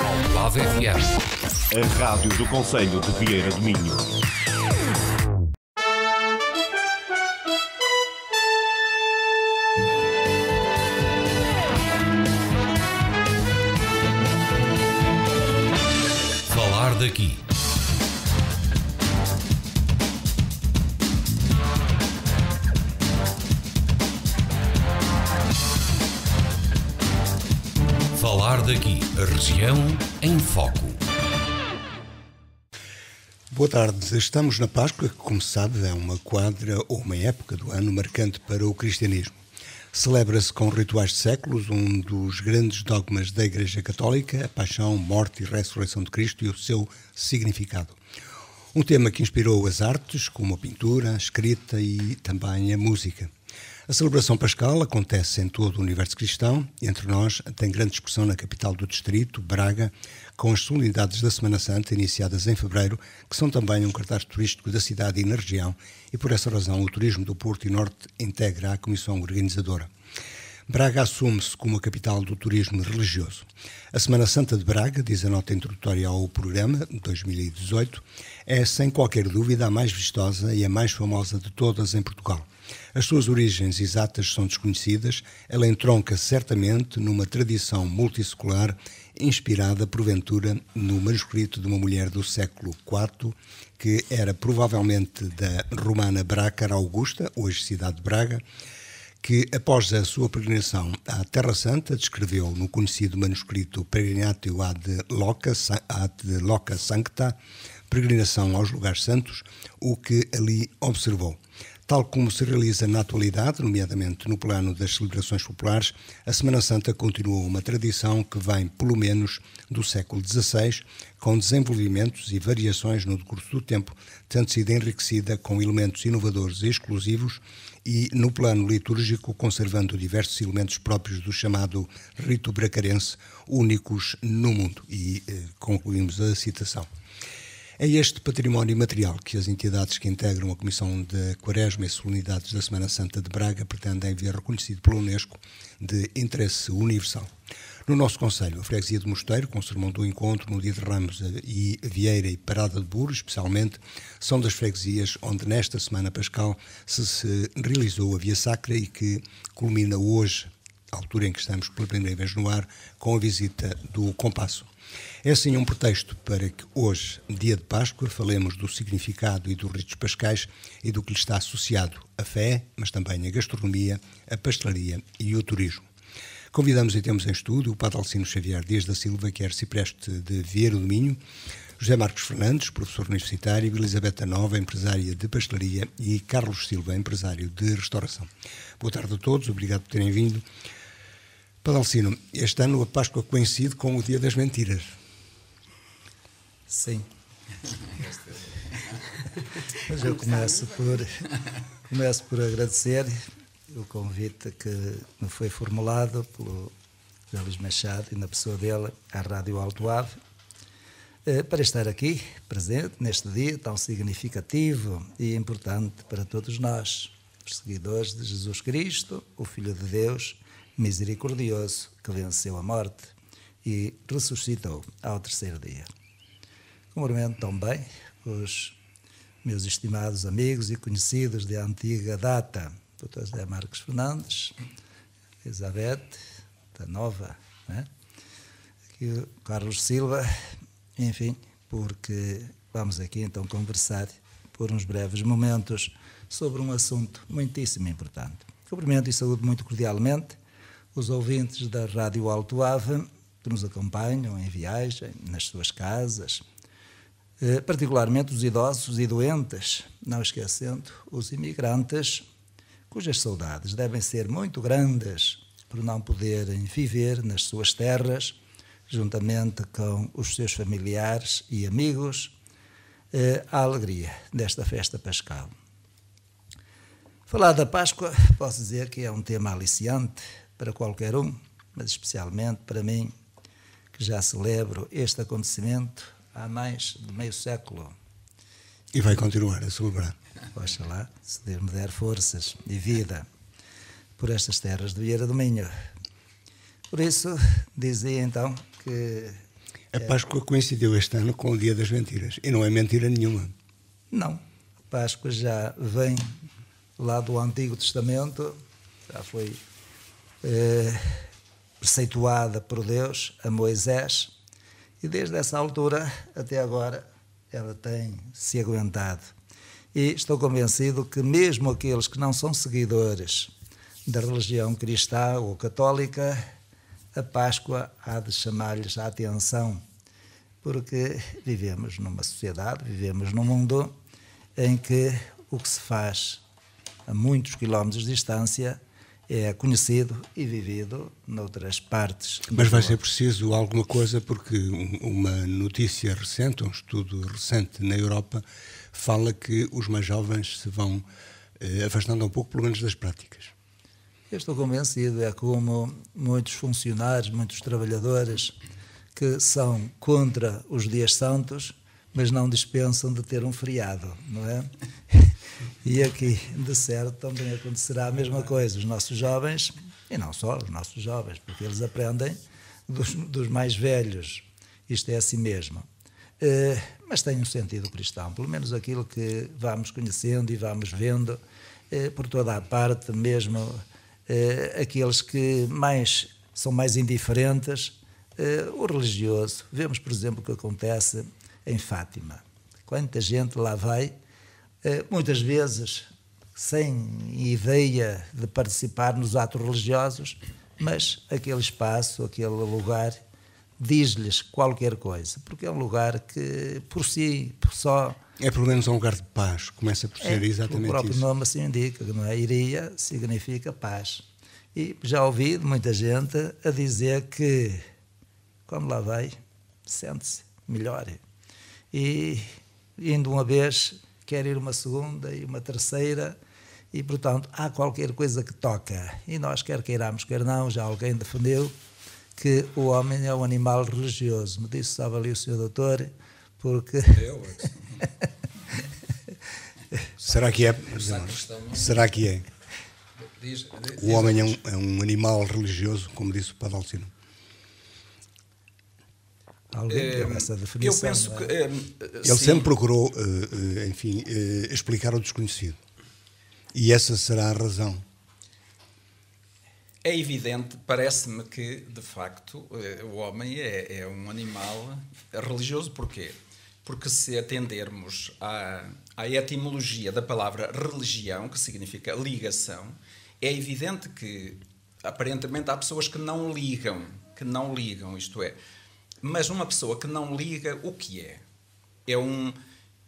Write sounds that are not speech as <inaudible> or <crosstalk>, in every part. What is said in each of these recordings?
Ao lado FM. A Rádio do Conselho de Vieira do Minho. Falar daqui. A região em Foco. Boa tarde. Estamos na Páscoa, que, como sabe, é uma quadra ou uma época do ano marcante para o cristianismo. Celebra-se com rituais de séculos um dos grandes dogmas da Igreja Católica, a paixão, morte e ressurreição de Cristo e o seu significado. Um tema que inspirou as artes, como a pintura, a escrita e também a música. A celebração pascal acontece em todo o universo cristão e entre nós tem grande discussão na capital do distrito, Braga, com as solenidades da Semana Santa iniciadas em fevereiro, que são também um cartaz turístico da cidade e na região, e por essa razão o turismo do Porto e Norte integra a comissão organizadora. Braga assume-se como a capital do turismo religioso. A Semana Santa de Braga, diz a nota introdutória ao programa, 2018, é sem qualquer dúvida a mais vistosa e a mais famosa de todas em Portugal. As suas origens exatas são desconhecidas, ela entronca certamente numa tradição multissecular inspirada, porventura, no manuscrito de uma mulher do século IV, que era provavelmente da romana Bracara Augusta, hoje cidade de Braga, que, após a sua peregrinação à Terra Santa, descreveu no conhecido manuscrito Peregrinatio ad Loca, ad Loca Sancta, Peregrinação aos Lugares Santos, o que ali observou. Tal como se realiza na atualidade, nomeadamente no plano das celebrações populares, a Semana Santa continua uma tradição que vem, pelo menos, do século XVI, com desenvolvimentos e variações no decurso do tempo, tendo sido enriquecida com elementos inovadores e exclusivos e, no plano litúrgico, conservando diversos elementos próprios do chamado rito bracarense, únicos no mundo. E eh, concluímos a citação. É este património imaterial que as entidades que integram a Comissão de Quaresma e Solenidades da Semana Santa de Braga pretendem ver reconhecido pela Unesco de interesse universal. No nosso Conselho, a Freguesia de Mosteiro, com o sermão do encontro no dia de Ramos e Vieira e Parada de Burro, especialmente, são das freguesias onde nesta semana pascal se, se realizou a Via Sacra e que culmina hoje, à altura em que estamos pela primeira vez no ar, com a visita do Compasso. É assim um pretexto para que hoje, dia de Páscoa, falemos do significado e dos ritos pascais e do que lhe está associado a fé, mas também a gastronomia, a pastelaria e o turismo. Convidamos e temos em estúdio o Padre Alcino Xavier Dias da Silva, que é arcipreste de Vieira do Minho, José Marcos Fernandes, professor universitário, Elisabetta Nova, empresária de pastelaria, e Carlos Silva, empresário de restauração. Boa tarde a todos, obrigado por terem vindo. Alcino, este ano a Páscoa coincide com o Dia das Mentiras. Sim. <laughs> Mas eu começo por, começo por agradecer o convite que me foi formulado pelo José Luís Machado e na pessoa dele, à Rádio Alto Ave, eh, para estar aqui presente neste dia tão significativo e importante para todos nós, os seguidores de Jesus Cristo, o Filho de Deus misericordioso que venceu a morte e ressuscitou ao terceiro dia. Cumprimento também os meus estimados amigos e conhecidos de antiga data, Dr. José Marcos Fernandes, Elizabeth, da Nova, né? aqui o Carlos Silva, enfim, porque vamos aqui então conversar por uns breves momentos sobre um assunto muitíssimo importante. Cumprimento e saúdo muito cordialmente os ouvintes da Rádio Alto Ave que nos acompanham em viagem, nas suas casas, eh, particularmente os idosos e doentes, não esquecendo os imigrantes, cujas saudades devem ser muito grandes por não poderem viver nas suas terras, juntamente com os seus familiares e amigos, eh, a alegria desta festa pascal. Falar da Páscoa, posso dizer que é um tema aliciante para qualquer um, mas especialmente para mim, que já celebro este acontecimento há mais de meio século. E vai continuar a celebrar. Oxalá, se Deus me der forças e vida por estas terras de Vieira do Minho. Por isso, dizia então que. A eh, Páscoa é... coincidiu este ano com o Dia das Mentiras. E não é mentira nenhuma. Não. A Páscoa já vem lá do Antigo Testamento, já foi eh, preceituada por Deus a Moisés e desde essa altura até agora ela tem se aguentado. E estou convencido que, mesmo aqueles que não são seguidores da religião cristã ou católica, a Páscoa há de chamar-lhes a atenção, porque vivemos numa sociedade, vivemos num mundo em que o que se faz a muitos quilómetros de distância é conhecido e vivido noutras partes. Mas vai ser preciso alguma coisa, porque uma notícia recente, um estudo recente na Europa, fala que os mais jovens se vão eh, afastando um pouco, pelo menos, das práticas. Eu estou convencido, é como muitos funcionários, muitos trabalhadores que são contra os dias santos, mas não dispensam de ter um feriado, não é? E aqui, de certo, também acontecerá a mesma coisa. Os nossos jovens, e não só os nossos jovens, porque eles aprendem dos, dos mais velhos. Isto é assim mesmo. Uh, mas tem um sentido cristão, pelo menos aquilo que vamos conhecendo e vamos vendo uh, por toda a parte, mesmo uh, aqueles que mais são mais indiferentes, o religioso. Vemos, por exemplo, o que acontece em Fátima. Quanta gente lá vai, eh, muitas vezes sem ideia de participar nos atos religiosos, mas aquele espaço, aquele lugar, diz-lhes qualquer coisa, porque é um lugar que, por si, por só. É pelo menos é um lugar de paz, começa por é, ser é, exatamente isso. O próprio isso. nome assim indica, não é? Iria significa paz. E já ouvi muita gente a dizer que, quando lá vai, sente-se melhor e indo uma vez quer ir uma segunda e uma terceira e portanto há qualquer coisa que toca e nós quer queiramos quer não já alguém defendeu que o homem é um animal religioso me disse estava ali o senhor doutor porque Eu, é <laughs> será que é será que é o homem é um, é um animal religioso como disse o Padalcino Alguém uh, essa definição. Eu penso é? que, eh, Ele sim. sempre procurou, eh, enfim, explicar o desconhecido. E essa será a razão. É evidente, parece-me que, de facto, o homem é, é, um animal religioso. Porquê? Porque se atendermos à, à etimologia da palavra religião, que significa ligação, é evidente que, aparentemente, há pessoas que não ligam, que não ligam, isto é, mas uma pessoa que não liga o que é. É um.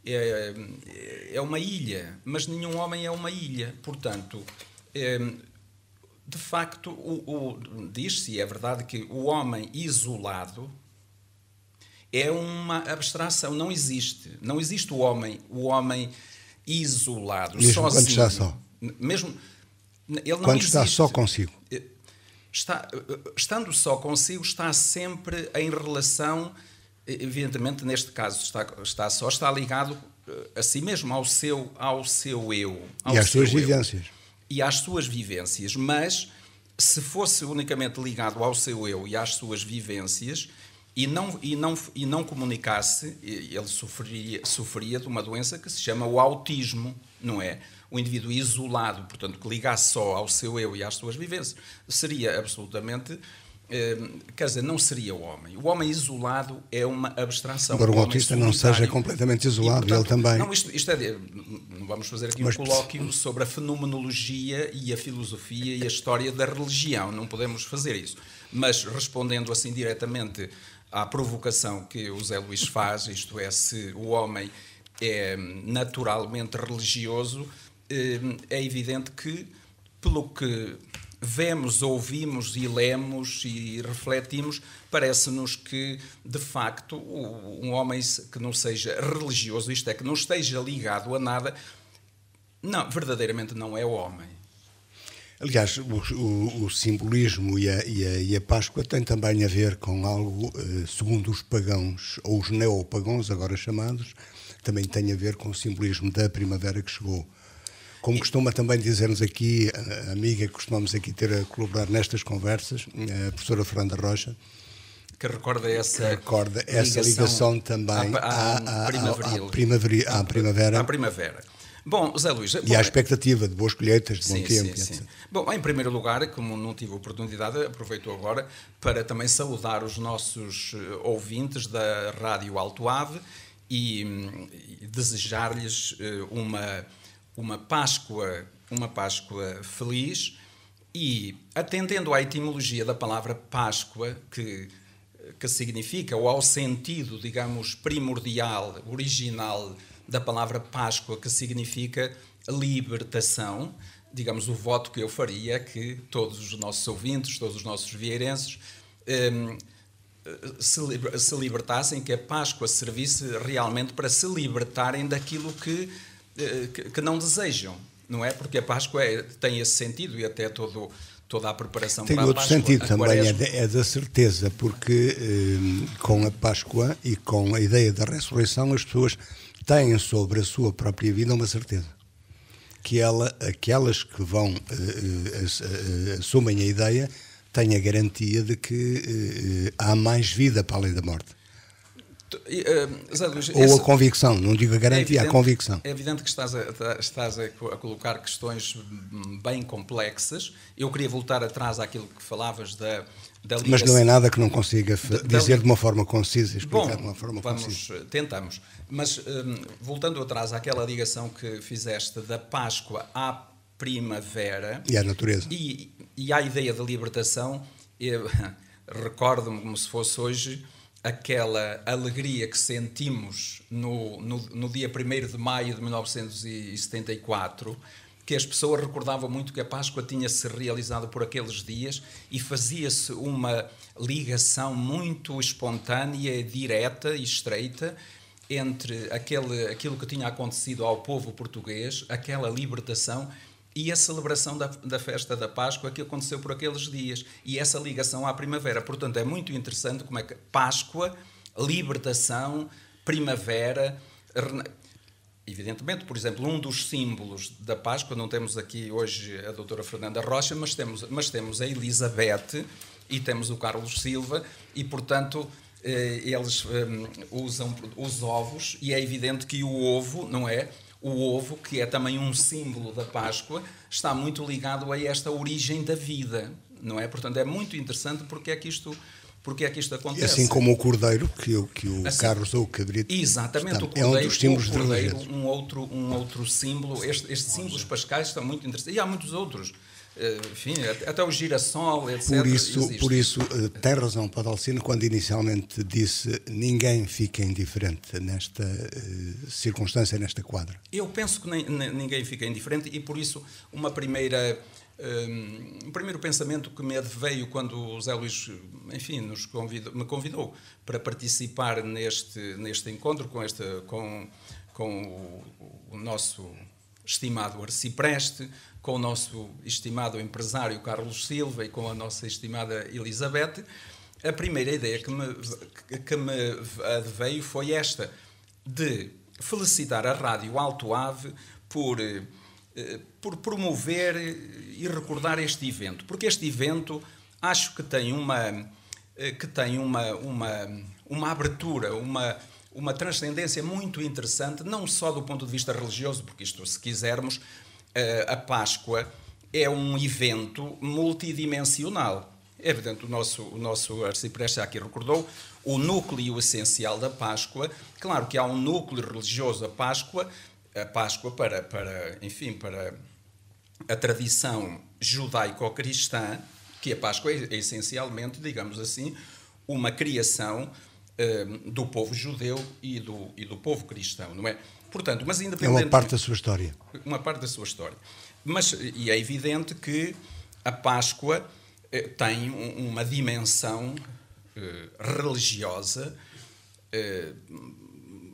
É, é uma ilha, mas nenhum homem é uma ilha. Portanto, é, de facto, o, o diz-se, é verdade, que o homem isolado é uma abstração, não existe. Não existe o homem, o homem isolado, mesmo sozinho. Quando está só. Mesmo, ele não quando existe. está só consigo. Eh, está, estando só consigo, está sempre em relação, evidentemente, neste caso, está, está só, está ligado eh, a si mesmo, ao seu, ao seu eu. Ao e às suas eu, vivências. E às suas vivências, mas se fosse unicamente ligado ao seu eu e às suas vivências e não, e não, e não comunicasse, ele sofreria, sofreria de uma doença que se chama o autismo, não é? um indivíduo isolado, portanto, que ligasse só ao seu eu e às suas vivências, seria absolutamente eh, quer dizer, não seria o homem. O homem isolado é uma abstração. Agora, o, o autista não seja completamente isolado, e, portanto, ele também. Não, isto, isto é, vamos fazer aqui Mas, um colóquio sobre a fenomenologia e a filosofia e a história da religião, não podemos fazer isso. Mas respondendo assim diretamente à provocação que o Zé Luís faz, isto é, se o homem é naturalmente religioso, Ehm, é evidente que, pelo que vemos, ouvimos e lemos e refletimos, parece-nos que, de facto, um homem que não seja religioso, isto é, que não esteja ligado a nada, não, verdadeiramente não é o homem. Aliás, o, o, o simbolismo e a, e, a, e a, Páscoa tem também a ver com algo, eh, segundo os pagãos, ou os neopagãos agora chamados, também tem a ver com o simbolismo da primavera que chegou como costuma também dizer-nos aqui, a amiga que costumamos aqui ter a colaborar nestas conversas, a professora Fernanda Rocha, que recorda essa, que recorda essa ligação, ligação, também à, à, à, primaveril, à primavera. À primavera. Bom, Zé Luís. E bom, à expectativa de boas colheitas, de sim, bom tempo. Sim, sim. Bom, em primeiro lugar, como não tive oportunidade, aproveito agora para também saudar os nossos eh, ouvintes da Rádio Alto Ave e, hum, e desejar-lhes eh, uma uma Páscoa, uma Páscoa feliz e atendendo à etimologia da palavra Páscoa, que, que significa, ou ao sentido, digamos, primordial, original da palavra Páscoa, que significa libertação, digamos, o voto que eu faria é que todos os nossos ouvintes, todos os nossos vieirenses, um, se, se libertassem, que a Páscoa servisse realmente para se libertarem daquilo que eh, que não desejam, não é? Porque a Páscoa é, tem esse sentido e até todo, toda a preparação tem para a Páscoa. Tem outro sentido também, é, de, é, da certeza, porque eh, com a Páscoa e com a ideia da ressurreição as pessoas têm sobre a sua própria vida uma certeza. Que ela, aquelas que vão, eh, eh assumem a ideia, têm a garantia de que há mais vida para além da morte. Eh, Ou a convicção, não digo a garantia, é evidente, a convicção. É evidente que estás, a, tá, estás a, colocar questões bem complexas. Eu queria voltar atrás àquilo que falavas da, da Mas não é nada que não consiga da, dizer da, de uma forma concisa, explicar bom, de uma forma vamos, concisa. Tentamos. Mas um, voltando atrás àquela ligação que fizeste da Páscoa à primavera. E à natureza. E, e à ideia da libertação, <laughs> recordo-me como se fosse hoje aquela alegria que sentimos no, no, no, dia 1 de maio de 1974, que as pessoas recordavam muito que a Páscoa tinha-se realizado por aqueles dias e fazia-se uma ligação muito espontânea, direta e estreita entre aquele, aquilo que tinha acontecido ao povo português, aquela libertação e a celebração da, da, festa da Páscoa que aconteceu por aqueles dias e essa ligação à primavera. Portanto, é muito interessante como é que Páscoa, libertação, primavera. Rena... Evidentemente, por exemplo, um dos símbolos da Páscoa, não temos aqui hoje a doutora Fernanda Rocha, mas temos, mas temos a Elizabeth e temos o Carlos Silva, e portanto eh, eles eh, usam os ovos, e é evidente que o ovo, não é? o ovo, que é também um símbolo da Páscoa, está muito ligado a esta origem da vida, não é? Portanto, é muito interessante porque é que isto porque é que isto acontece. Assim como o cordeiro, que, eu, que o assim, Carlos ou o Cabrito. Exatamente, é está, o cordeiro, é um dos símbolos cordeiro, um outro, um outro símbolo. Este, estes símbolos pascais estão muito interessantes. E há muitos outros. Eh, enfim, até o girassol, etc. Por isso, por isso eh, tem razão Padalcino quando inicialmente disse ninguém fica indiferente nesta eh, circunstância, nesta quadra. Eu penso que nem, ninguém fica indiferente e por isso uma primeira um ehm, primeiro pensamento que me veio quando o Zé Luís, enfim, nos convidou, me convidou para participar neste, neste encontro com, este, com, com o, o nosso estimado arcipreste, com o nosso estimado empresário Carlos Silva e com a nossa estimada Elizabeth, a primeira ideia que me, que me veio foi esta, de felicitar a Rádio Alto Ave por, eh, por promover e recordar este evento, porque este evento acho que tem uma, eh, que tem uma, uma, uma abertura, uma, uma transcendência muito interessante, não só do ponto de vista religioso, porque isto, se quisermos, eh, a Páscoa é um evento multidimensional. É evidente, o nosso, o nosso arcipreste aqui recordou o núcleo essencial da Páscoa. Claro que há um núcleo religioso da Páscoa, a Páscoa para, para enfim, para a tradição judaico-cristã, que a Páscoa é, é essencialmente, digamos assim, uma criação um, eh, do povo judeu e do, e do povo cristão, não é? Portanto, mas independente. É uma parte da sua história. Uma parte da sua história. Mas, e é evidente que a Páscoa eh, tem um, uma dimensão eh, religiosa eh,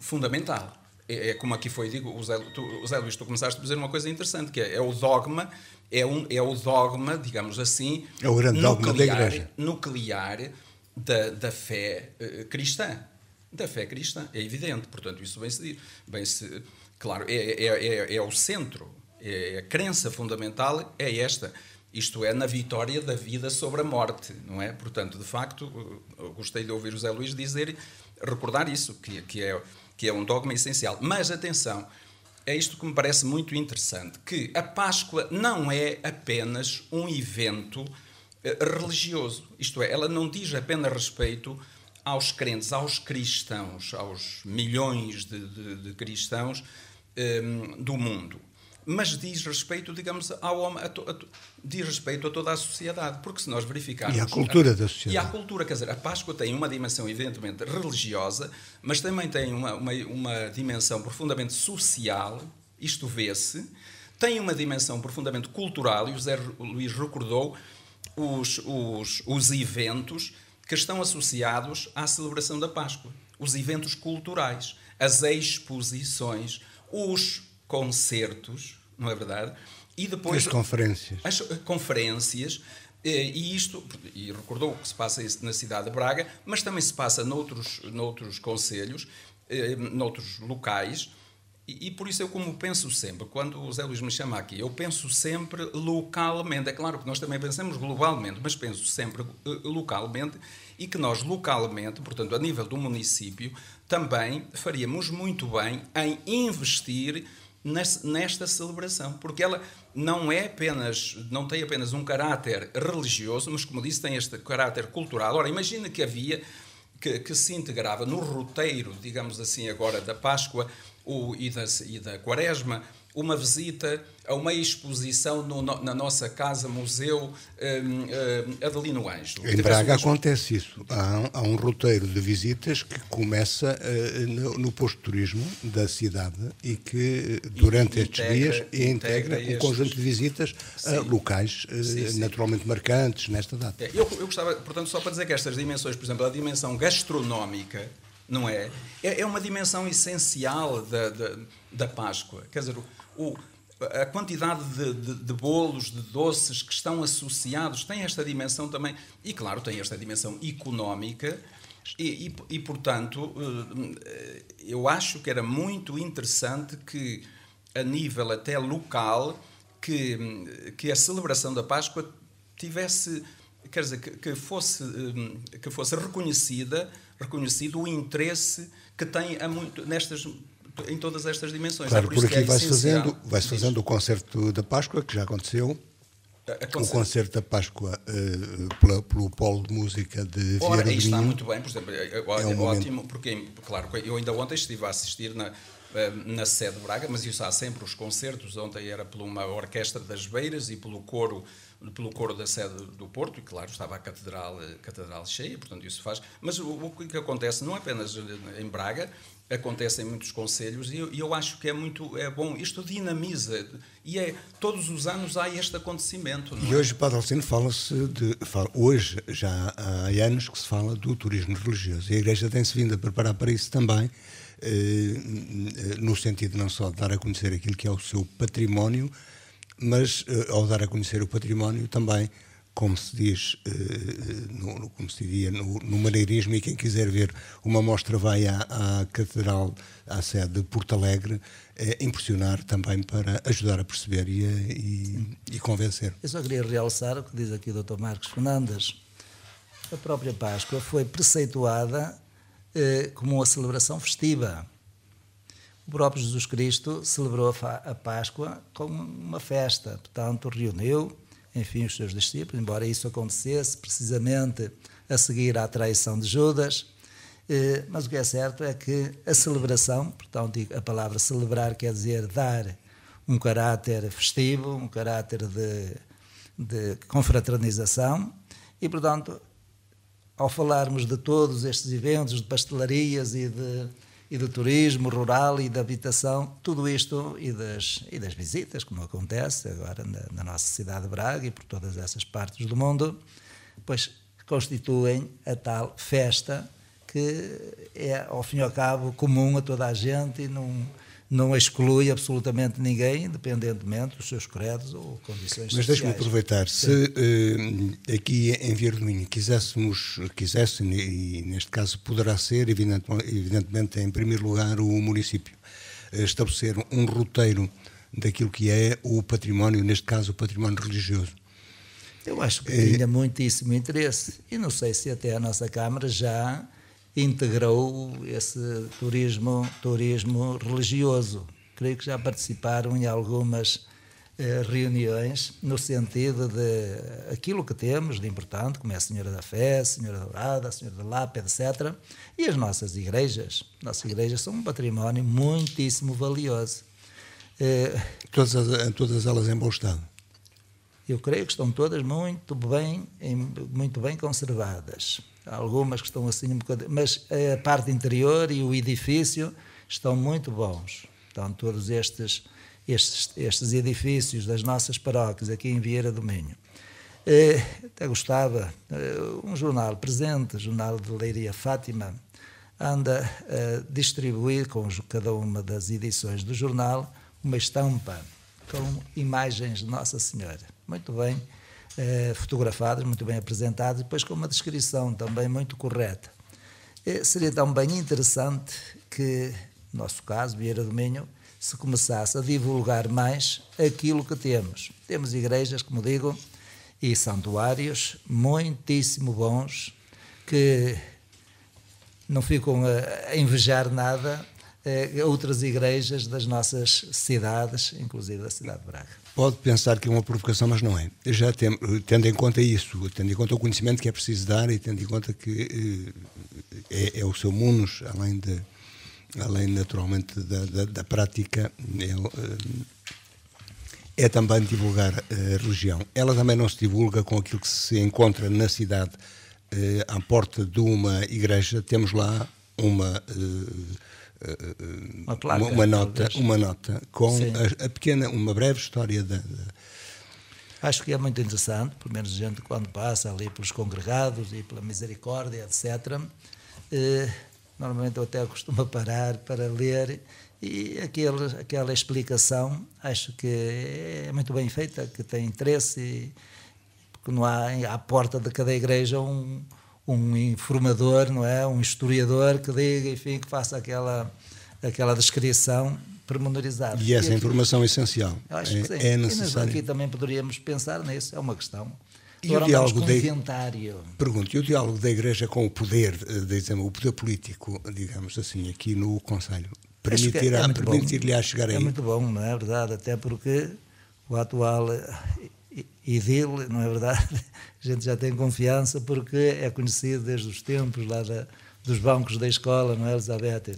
fundamental. É, é, como aqui foi, dito José, tu, Luís, tu começaste a dizer uma coisa interessante, que é, é o dogma, é, um, é o dogma, digamos assim, é o grande nuclear, dogma da igreja. nuclear da, da fé eh, cristã da fé cristã, é evidente, portanto, isso bem-se diz. Bem -se, claro, é, é, é, é o centro, é, é a crença fundamental é esta, isto é, na vitória da vida sobre a morte, não é? Portanto, de facto, gostei de ouvir o Zé Luís dizer, recordar isso, que, que, é, que é um dogma essencial. Mas atenção, é isto que me parece muito interessante, que a Páscoa não é apenas um evento eh, religioso, isto é, ela não diz apenas respeito aos crentes, aos cristãos, aos milhões de, de, de cristãos um, ehm, do mundo. Mas diz respeito, digamos, ao, a to, a, diz respeito a toda a sociedade, porque se nós verificarmos. E à cultura a, da sociedade. E à cultura, quer dizer, a Páscoa tem uma dimensão, evidentemente, religiosa, mas também tem uma, uma, uma dimensão profundamente social, isto vê-se, tem uma dimensão profundamente cultural, e o José Luís recordou os, os, os eventos que estão associados à celebração da Páscoa. Os eventos culturais, as exposições, os concertos, não é verdade? E depois. As conferências. As eh, conferências. Eh, e isto, e recordou que se passa isso na cidade de Braga, mas também se passa noutros, noutros conselhos, eh, noutros locais. E, e, por isso eu como penso sempre, quando o Zé Luís me chama aqui, eu penso sempre localmente. É claro que nós também pensamos globalmente, mas penso sempre localmente e que nós localmente, portanto, a nível do município, também faríamos muito bem em investir nesta celebração, porque ela não é apenas, não tem apenas um caráter religioso, mas como disse, tem este caráter cultural. Ora, imagina que havia que, que se integrava no roteiro, digamos assim, agora da Páscoa e, e da Quaresma, uma visita a uma exposição no, no, na nossa casa museu um, um, Adelino Ângelo. Em Braga acontece isso. Há, há, um roteiro de visitas que começa uh, no, no, posto de turismo da cidade e que eh, durante e, estes integra, dias integra, integra um estes... conjunto de visitas a uh, eh, locais uh, sim, sim. naturalmente marcantes nesta data. É, eu, eu gostava, portanto, só para dizer que estas dimensões, por exemplo, a dimensão gastronómica não é? É, é uma dimensão essencial da, da, da Páscoa. Quer dizer, o, a quantidade de, de, de, bolos, de doces que estão associados tem esta dimensão também, e claro, tem esta dimensão económica, e, e, e portanto, eh, eu acho que era muito interessante que, a nível até local, que, que a celebração da Páscoa tivesse, quer dizer, que, que fosse, eh, que fosse reconhecida, reconhecido o interesse que tem a muito, nestas em todas estas dimensões. Claro, é por, por é aqui é vai-se fazendo, vai fazendo o concerto da Páscoa, que já aconteceu. O concerto da Páscoa uh, pela, pelo Polo de Música de Ora, está muito bem, por exemplo, é é, é, é um ótimo, momento. porque, claro, eu ainda ontem estive a assistir na, eh, na sede de Braga, mas isso há sempre os concertos, ontem era por uma orquestra das Beiras e pelo coro pelo coro da sede do Porto, e claro, estava a catedral, eh, catedral cheia, portanto isso faz. Mas o, o, que acontece não apenas em Braga, acontece em muitos conselhos e eu, eu, acho que é muito é bom isto dinamiza e é todos os anos há este acontecimento e é? hoje Padre Alcino fala-se de fala, hoje já há anos que se fala do turismo religioso e a Igreja tem-se vindo a preparar para isso também eh, no sentido não só de dar a conhecer aquilo que é o seu património mas eh, ao dar a conhecer o património também como se diz, eh, eh, no, como se diria no, no maneirismo, e quem quiser ver uma mostra vai à, à Catedral, à sede de Porto Alegre, eh, impressionar também para ajudar a perceber e, e, e convencer. Eu só queria realçar o que diz aqui o Dr. Marcos Fernandes. A própria Páscoa foi preceituada como uma celebração festiva. O próprio Jesus Cristo celebrou a, a Páscoa como uma festa, portanto, reuniu enfim, os seus discípulos, embora isso acontecesse precisamente a seguir à traição de Judas. Eh, mas o que é certo é que a celebração, portanto, a palavra celebrar quer dizer dar um caráter festivo, um caráter de, de confraternização, e, portanto, ao falarmos de todos estes eventos, de pastelarias e de e do turismo rural e da habitação, tudo isto e das, e das visitas, como acontece agora na, na nossa cidade de Braga e por todas essas partes do mundo, pois constituem a tal festa que é, ao fim e ao cabo, comum a toda a gente e não não exclui absolutamente ninguém, independentemente dos seus credos ou condições Mas deixe-me aproveitar, Sim. se eh, aqui em Vieira do Minho quiséssemos, quisesse, e neste caso poderá ser, evidentemente, em primeiro lugar, o município eh, estabelecer um roteiro daquilo que é o património, neste caso o património religioso. Eu acho que eh, tinha muitíssimo interesse e não sei se até a nossa Câmara já integrou esse turismo, turismo religioso. Creio que já participaram em algumas eh, reuniões no sentido de aquilo que temos de importante, como é a Senhora da Fé, a Senhora Dourada, a Senhora da Lapa, etc. E as nossas igrejas. Nossas igrejas são um património muitíssimo valioso. Eh, todas, as, todas elas em bom estado? Eu creio que estão todas muito bem, muito bem conservadas algumas que estão assim um bocadinho, mas a parte interior e o edifício estão muito bons. Então, todos estes, estes, estes edifícios das nossas paróquias aqui em Vieira do Minho. Eh, até gostava, eh, um jornal presente, Jornal de Leiria Fátima, anda a distribuir com cada uma das edições do jornal uma estampa com imagens de Nossa Senhora. Muito bem eh, fotografadas, muito bem apresentadas, e depois com uma descrição também muito correta. Eh, seria também interessante que, no nosso caso, Vieira do Minho, se começasse a divulgar mais aquilo que temos. Temos igrejas, como digo, e santuários muitíssimo bons que não ficam a invejar nada eh, outras igrejas das nossas cidades, inclusive da cidade de Braga pode pensar que é uma provocação, mas não é. Já tem, tendo em conta isso, tendo em conta o conhecimento que é preciso dar e tendo em conta que eh, é, é o seu munos além de além naturalmente da, da, da prática, é, eh, é também divulgar eh, a religião. Ela também não se divulga com aquilo que se encontra na cidade. À porta de uma igreja temos lá uma uh, uma, nota, talvez. uma nota com a, a, pequena, uma breve história da, Acho que é muito interessante, pelo menos gente quando passa ali pelos congregados e pela misericórdia, etc. Uh, eh, normalmente eu até costumo parar para ler e aquele, aquela explicação acho que é muito bem feita, que tem interesse, porque não há à porta de cada igreja um um informador, não é? Um historiador que diga, enfim, que faça aquela, aquela descrição pormenorizada. E essa aqui, informação é essencial. acho é, que sim. É necessário. aqui também poderíamos pensar nisso, é uma questão. E o diálogo da inventário. Pergunto, e o diálogo da Igreja com o poder, eh, digamos, o poder político, digamos assim, aqui no Conselho, é permitirá, é permitir-lhe a chegar é aí? É muito bom, não é verdade? Até porque o atual eh, e dele, não é verdade? <laughs> A gente já tem confiança porque é conhecido desde os tempos lá da, dos bancos da escola, não é, Elizabeth?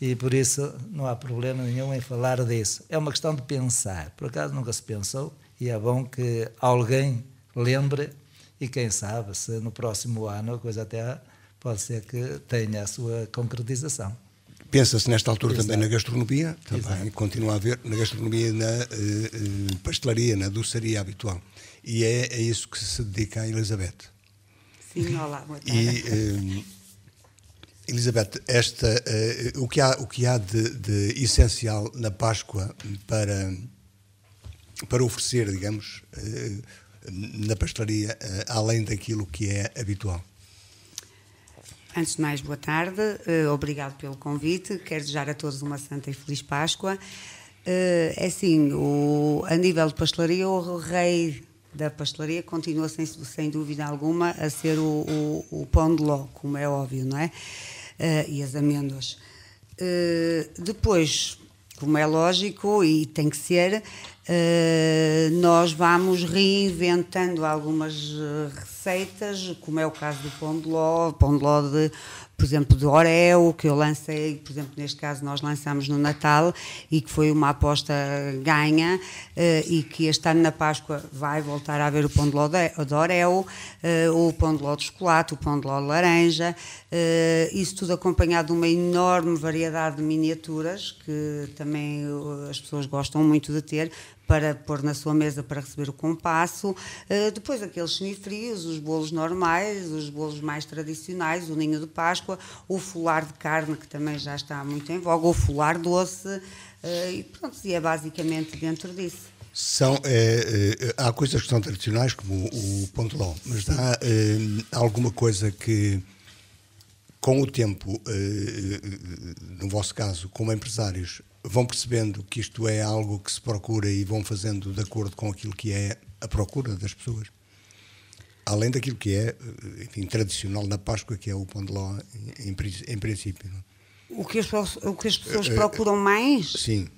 E por isso não há problema nenhum em falar disso. É uma questão de pensar. Por acaso nunca se pensou e é bom que alguém lembre e quem sabe se no próximo ano a coisa até pode ser que tenha a sua concretização. Pensa-se nesta altura Exato. também na gastronomia, também Exato. continua a haver na gastronomia, na uh, pastelaria, na doçaria habitual. E é a isso que se dedica a Elizabeth. Sim, olá, boa tarde. E, uh, Elizabeth, esta, uh, o que há, o que há de, de, essencial na Páscoa para, para oferecer, digamos, na pastelaria, além daquilo que é habitual? Antes de mais, boa tarde, uh, obrigado pelo convite. Quero desejar a todos uma santa e feliz Páscoa. Uh, é assim, o, a nível de pastelaria, o rei da pastelaria continua, sem, sem dúvida alguma, a ser o, o, o pão de ló, como é óbvio, não é? Uh, e as amêndoas. depois, como é lógico e tem que ser, nós vamos reinventando algumas receitas receitas, como é o caso do pão de ló, pão de ló de por exemplo, do Oreo, que eu lancei, por exemplo, neste caso nós lançamos no Natal e que foi uma aposta ganha eh, e que este ano na Páscoa vai voltar a haver o pão de ló de Oreo, eh, o pão de ló de chocolate, o pão de ló de laranja, eh, isso tudo acompanhado de uma enorme variedade de miniaturas que também as pessoas gostam muito de ter, para pôr na sua mesa para receber o compasso. depois aqueles semifrios, os bolos normais, os bolos mais tradicionais, o ninho de Páscoa Páscoa, o fular de carne, que também já está muito em voga, o fular doce, eh, e pronto, e é basicamente dentro disso. São, é, é, há coisas que são tradicionais, como o, o pontelão, mas há é, alguma coisa que, com o tempo, no vosso caso, como empresários, vão percebendo que isto é algo que se procura e vão fazendo de acordo com aquilo que é a procura das pessoas? além daquilo que é enfim, tradicional na Páscoa, que é o pão de ló em, em, princípio. É? O que as, o que as pessoas procuram mais? Sim,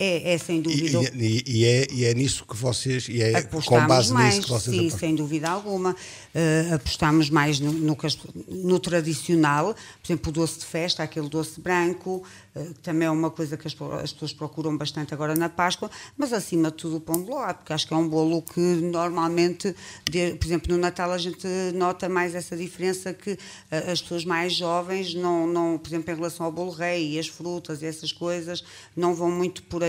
é, é sem dúvida. E, é, e, e, é, e é nisso que vocês, e é apostamos com base mais, nisso que vocês Sim, apostam. sem dúvida alguma. Uh, eh, apostamos mais no, no, no, tradicional, por exemplo, o doce de festa, aquele doce branco, uh, que também é uma coisa que as, as, pessoas procuram bastante agora na Páscoa, mas acima de tudo o pão de ló, porque acho que é um bolo que normalmente, de, por exemplo, no Natal a gente nota mais essa diferença que uh, as pessoas mais jovens, não, não, por exemplo, em relação ao bolo rei e as frutas e essas coisas, não vão muito por aí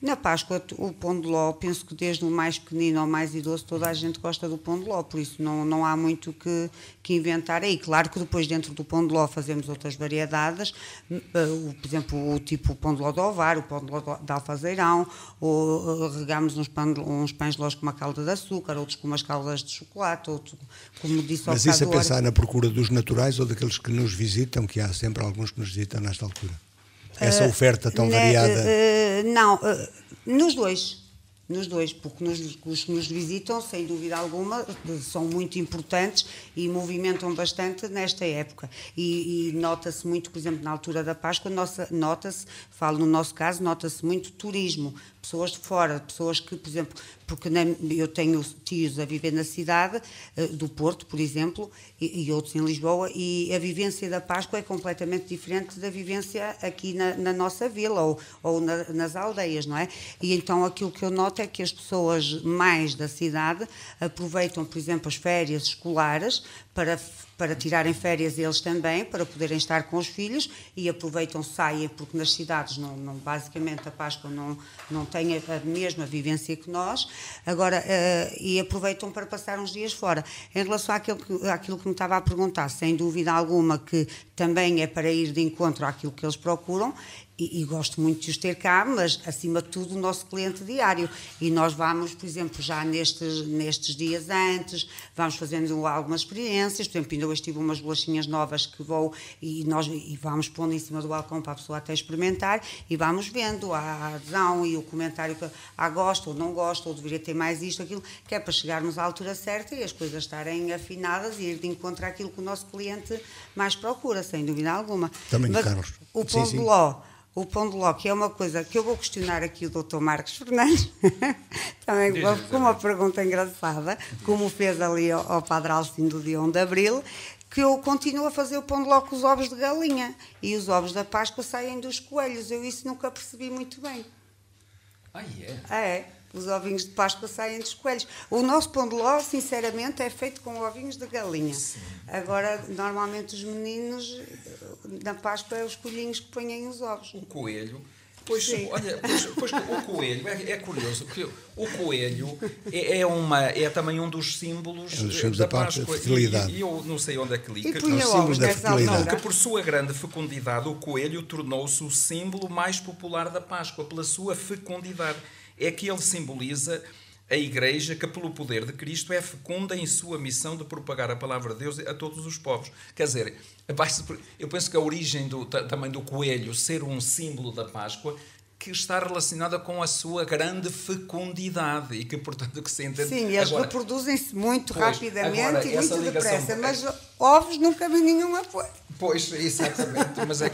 na Páscoa, o pão de ló, penso que desde o mais pequenino ao mais idoso, toda a gente gosta do pão de ló, por isso não, não há muito que, que inventar aí. Claro que depois, dentro do pão de ló, fazemos outras variedades, hum, eh, por exemplo, o tipo pão de ló de ovar, o pão de ló de alfazeirão, ou eh, regamos uns, pão de, uns pães de ló com uma calda de açúcar, outros com umas caldas de chocolate, outros, como disse ao Mas isso é a pensar na procura dos naturais ou daqueles que nos visitam, que há sempre alguns que nos visitam nesta altura? essa eh, oferta tão eh, variada? Eh, não, nos dois. Nos dois, porque nos, os que nos visitam, sem dúvida alguma, são muito importantes e movimentam bastante nesta época. E, e nota-se muito, por exemplo, na altura da Páscoa, nota-se, falo no nosso caso, nota-se muito turismo pessoas de fora, pessoas que, por exemplo, porque eu tenho tios a viver na cidade eh, do Porto, por exemplo, e, outros em Lisboa, e a vivência da Páscoa é completamente diferente da vivência aqui na, na nossa vila ou, ou na, nas aldeias, não é? E então aquilo que eu noto é que as pessoas mais da cidade aproveitam, por exemplo, as férias escolares para para tirarem férias eles também, para poderem estar com os filhos e aproveitam, saem, porque nas cidades, não, não basicamente, a Páscoa não, não tem a, mesma vivência que nós, agora, uh, e aproveitam para passar uns dias fora. Em relação àquilo que, àquilo que me estava a perguntar, sem dúvida alguma que também é para ir de encontro àquilo que eles procuram e, e, gosto muito de os ter cá, mas acima de tudo o nosso cliente diário. E nós vamos, por exemplo, já nestes, nestes dias antes, vamos fazendo algumas experiências. Por exemplo, ainda hoje tive umas bolachinhas novas que vou e nós e vamos pondo em cima do balcão para a pessoa até experimentar e vamos vendo a adesão e o comentário que ah, gosto ou não gosto, ou deveria ter mais isto, aquilo, que é para chegarmos à altura certa e as coisas estarem afinadas e ir de encontro àquilo que o nosso cliente mais procura, sem dúvida alguma. Também, mas, Carlos. O pão sim, sim. de ló o pão de ló, que é uma coisa que eu vou questionar aqui o Dr. Marcos Fernandes, <laughs> também com uma pergunta engraçada, como fez ali ao, ao Padre do dia 1 de Abril, que eu continuo a fazer o pão de ló com os ovos de galinha e os ovos da Páscoa saem dos coelhos. Eu isso nunca percebi muito bem. Ah, é? Ah, é. Os ovinhos de Páscoa saem dos coelhos. O nosso pão de ló, sinceramente, é feito com ovinhos de galinha. Sim. Agora, normalmente, os meninos, na Páscoa, é os coelhinhos que põem os ovos. O coelho Pois, Sim. olha, pois, pois, o coelho, é, é curioso, porque o coelho é, é, uma, é também um dos símbolos, é um dos símbolos da, da Páscoa. Da fertilidade. E, e, eu não sei onde é que li. E que, é punha ovos nessa altura. Que por sua grande fecundidade, o coelho tornou-se o símbolo mais popular da Páscoa, pela sua fecundidade é que ele simboliza a Igreja que, pelo poder de Cristo, é fecunda em sua missão de propagar a palavra de Deus a todos os povos. Quer dizer, eu penso que a origem do, também do coelho ser um símbolo da Páscoa que está relacionada com a sua grande fecundidade e que, portanto, que se entende... Sim, eles reproduzem-se muito pois, rapidamente agora, e muito depressa, mas... É ovos nunca vi nenhuma pôr. Pois, exatamente, mas é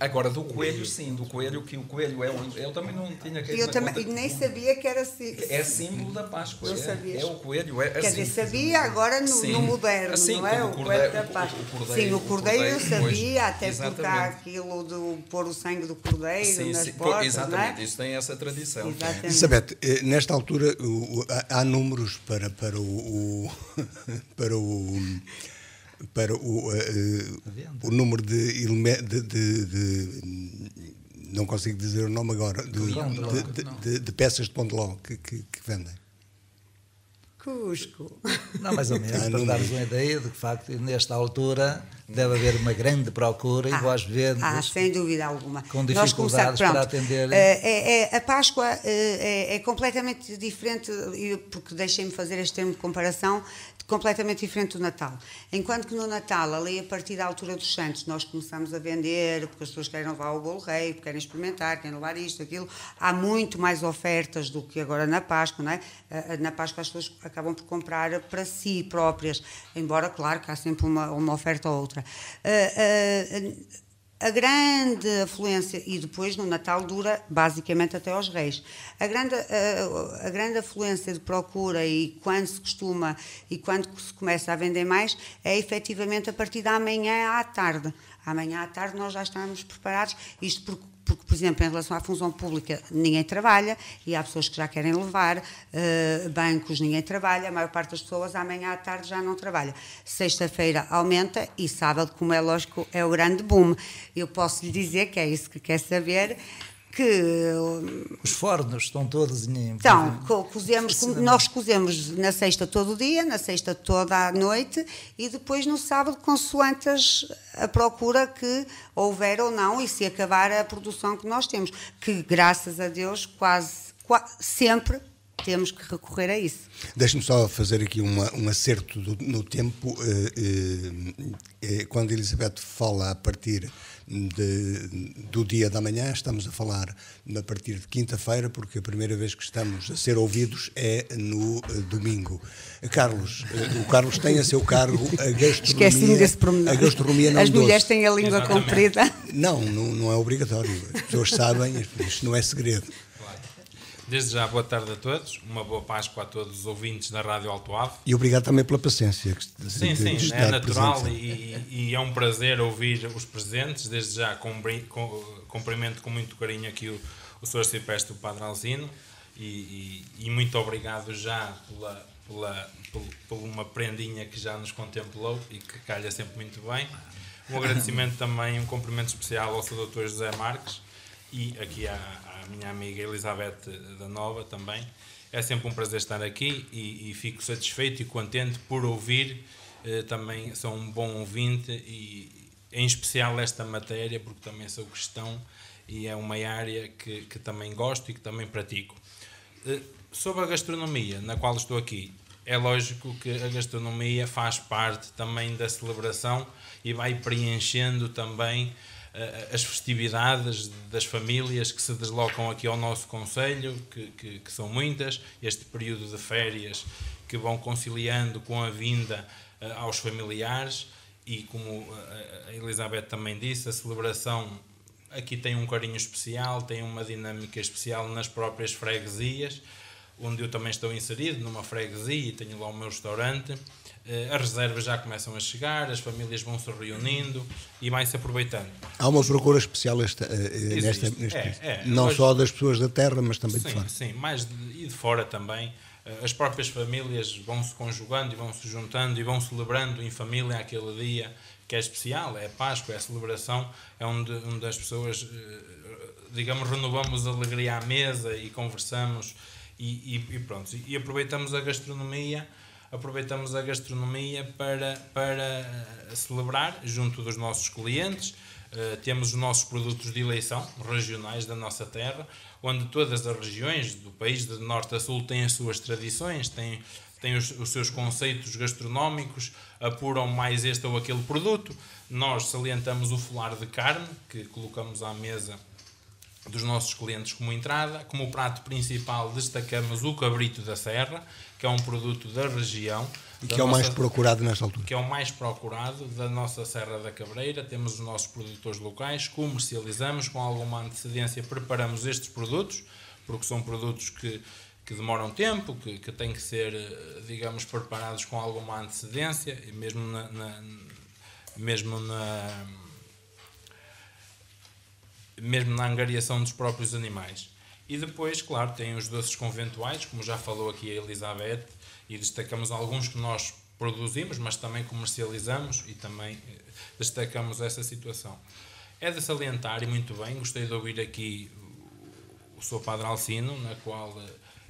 agora do coelho sim, do coelho que o coelho é um, eu também não tinha que Eu também conta... nem sabia que era sim. É símbolo da Páscoa. Não é, sabias. é o coelho, é, é Quer dizer, assim, sabia agora no, no moderno, assim, não é? O, cordeiro, coelho da Páscoa. O, o cordeiro, sim, o cordeiro, cordeiro eu sabia, pois, até exatamente. porque há aquilo do pôr o sangue do cordeiro sim, nas sim, portas, é? exatamente, é? isso tem essa tradição. Exatamente. Eh, nesta altura há números para para o <laughs> para o para o, uh, o número de, de, de, de, Não consigo dizer o nome agora. Do, de, peças de Ponteló que, que, que vendem. Cusco. Não, mais ou menos, ah, para para vos uma ideia de que, de facto, nesta altura deve haver uma grande procura e ah, boas vendas. Ah, sem dúvida alguma. Com dificuldades para atender. Eh, é, é, a Páscoa eh, é, é completamente diferente, porque deixem-me fazer este termo de comparação, completamente diferente do Natal. Enquanto que no Natal, ali a partir da altura dos Santos, nós começamos a vender, porque as pessoas querem levar o bolo rei, querem experimentar, querem levar isto, aquilo. Há muito mais ofertas do que agora na Páscoa, não é? Eh, na Páscoa as pessoas acabam por comprar para si próprias, embora, claro, que há sempre uma, uma oferta ou outra. Ah, ah, a grande afluência, e depois no Natal dura basicamente até aos Reis. A grande, a, ah, a, grande afluência de procura e quando se costuma e quando se começa a vender mais é efetivamente a partir da manhã à tarde. Amanhã à tarde nós já estamos preparados, isto porque porque, por exemplo, em relação à função pública, ninguém trabalha e há pessoas que já querem levar, uh, bancos, ninguém trabalha, a maior parte das pessoas amanhã à tarde já não trabalha. Sexta-feira aumenta e sábado, como é lógico, é o grande boom. Eu posso lhe dizer que é isso que quer saber que os fornos estão todos em então cozemos nós cozemos na sexta todo o dia na sexta toda a noite e depois no sábado consoante a procura que houver ou não e se acabar a produção que nós temos que graças a Deus quase, quase sempre temos que recorrer a isso. Deixe-me só fazer aqui uma, um acerto do, no tempo. Eh, eh, eh, quando Elizabeth fala a partir de, do dia da manhã, estamos a falar a partir de quinta-feira, porque a primeira vez que estamos a ser ouvidos é no eh, domingo. Carlos, eh, o Carlos tem a seu cargo a gastronomia. Desse a gastronomia não As doce. mulheres têm a língua Exatamente. comprida. Não, não, não é obrigatório. As pessoas sabem, isto não é segredo. Desde já, boa tarde a todos, uma boa Páscoa a todos os ouvintes da Rádio Alto Ave. E obrigado também pela paciência. Que sim, sim, é natural e, e, é um prazer ouvir os presentes. Desde já, cumprimento com muito carinho aqui o, o Sr. Cipeste do Padre Alzino e, e, e, muito obrigado já pela, pela, pela, por uma prendinha que já nos contemplou e que calha sempre muito bem. Um agradecimento também, um cumprimento especial ao Sr. Dr. José Marques e aqui à, a minha amiga Elizabeth da Nova também. É sempre um prazer estar aqui e, e fico satisfeito e contente por ouvir. Eh, também sou um bom ouvinte e, em especial, esta matéria, porque também sou cristão e é uma área que, que também gosto e que também pratico. Eh, sobre a gastronomia, na qual estou aqui, é lógico que a gastronomia faz parte também da celebração e vai preenchendo também eh, as festividades das famílias que se deslocam aqui ao nosso Conselho, que, que, que, são muitas, este período de férias que vão conciliando com a vinda eh, aos familiares e, como eh, a Elizabeth também disse, a celebração aqui tem um carinho especial, tem uma dinâmica especial nas próprias freguesias, onde eu também estou inserido numa freguesia e tenho lá o meu restaurante. Eh, as reservas já começam a chegar, as famílias vão se reunindo e vai se aproveitando. Há uma procura especial esta, eh, eh, nesta, neste é, é. não Hoje, só das pessoas da terra, mas também sim, de fora. Sim, mais de, e de fora também. As próprias famílias vão se conjugando e vão se juntando e vão celebrando em família aquele dia que é especial, é Páscoa, é celebração, é onde, onde as pessoas, digamos, renovamos a alegria à mesa e conversamos e, e, e pronto. E aproveitamos a gastronomia aproveitamos a gastronomia para, para eh, celebrar junto dos nossos clientes. Uh, temos os nossos produtos de eleição regionais da nossa terra, onde todas as regiões do país, de norte a sul, têm as suas tradições, têm, têm os, os seus conceitos gastronómicos, apuram mais este ou aquele produto. Nós salientamos o folar de carne, que colocamos à mesa dos nossos clientes como entrada. Como prato principal, destacamos o cabrito da serra, que é um produto da região. E que é o nossa, mais procurado nesta altura. Que é o mais procurado da nossa Serra da Cabreira. Temos os nossos produtores locais, comercializamos com alguma antecedência, preparamos estes produtos, porque são produtos que, que demoram tempo, que, que têm que ser, eh, digamos, preparados com alguma antecedência, e mesmo na, na mesmo na mesmo na angariação dos próprios animais. E depois, claro, tem os doces conventuais, como já falou aqui a Elizabeth, e destacamos alguns que nós produzimos, mas também comercializamos e também eh, destacamos essa situação. É de salientar, e muito bem, gostei de ouvir aqui o seu Padre Alcino, na qual eh,